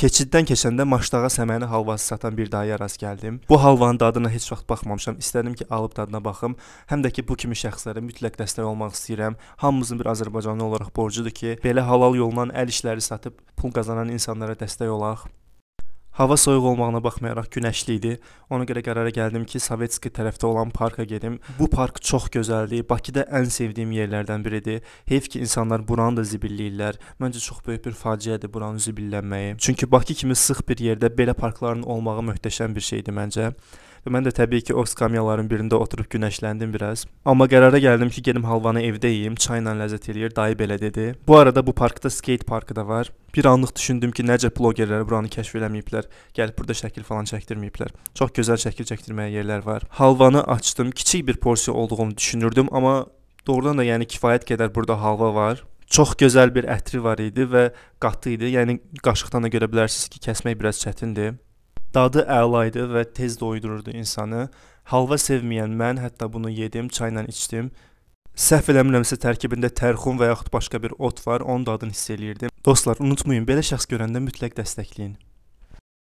Keçiddən keçəndə maşdağa səməni halvası satan bir dayıya rast gəldim. Bu halvanın dadına heç vaxt baxmamışam. İstədim ki, alıb dadına baxım. Həm də ki, bu kimi şəxslərə mütləq dəstək olmaq istəyirəm. Hamımızın bir Azərbaycanlı olaraq borcudur ki, belə halal yolla əl işləri satıb pul qazanan insanlara dəstək olaq. Hava soyuq olmağına baxmayaraq günəşli idi. Ona görə qərara gəldim ki, Sovetski tərəfdə olan parka gedim. Bu park çox gözəldir. Bakıda ən sevdiyim yerlərdən biridir. Heyf ki, insanlar buranı da zibilləyirlər. Məncə çox böyük bir faciədir buranın zibillənməyi. Çünki Bakı kimi sıx bir yerdə belə parkların olmağı möhtəşəm bir şeydir məncə. Və mən də təbii ki, o skamyaların birində oturub günəşləndim biraz. Amma qərara gəldim ki, gedim halvanı evdə yeyim, çayla ləzzət eləyir, dayı belə dedi. Bu arada bu parkda skate parkı da var. Bir anlıq düşündüm ki, necə blogerlər buranı kəşf eləməyiblər, gəlib burada şəkil falan çəkdirməyiblər. Çox gözəl şəkil çəkdirməyə yerlər var. Halvanı açdım, kiçik bir porsiya olduğunu düşünürdüm, amma doğrudan da yəni kifayət qədər burada halva var çox gözəl bir ətri var idi və qatı idi. Yəni qaşıqdan da görə bilərsiniz ki, kəsmək biraz çətindir. Dadı əla idi və tez doyudururdu insanı. Halva sevməyən mən hətta bunu yedim, çayla içdim. Səhv eləmirəmsə tərkibində tərxun və yaxud başqa bir ot var, onun dadını hiss eləyirdim. Dostlar, unutmayın, belə şəxs görəndə mütləq dəstəkləyin.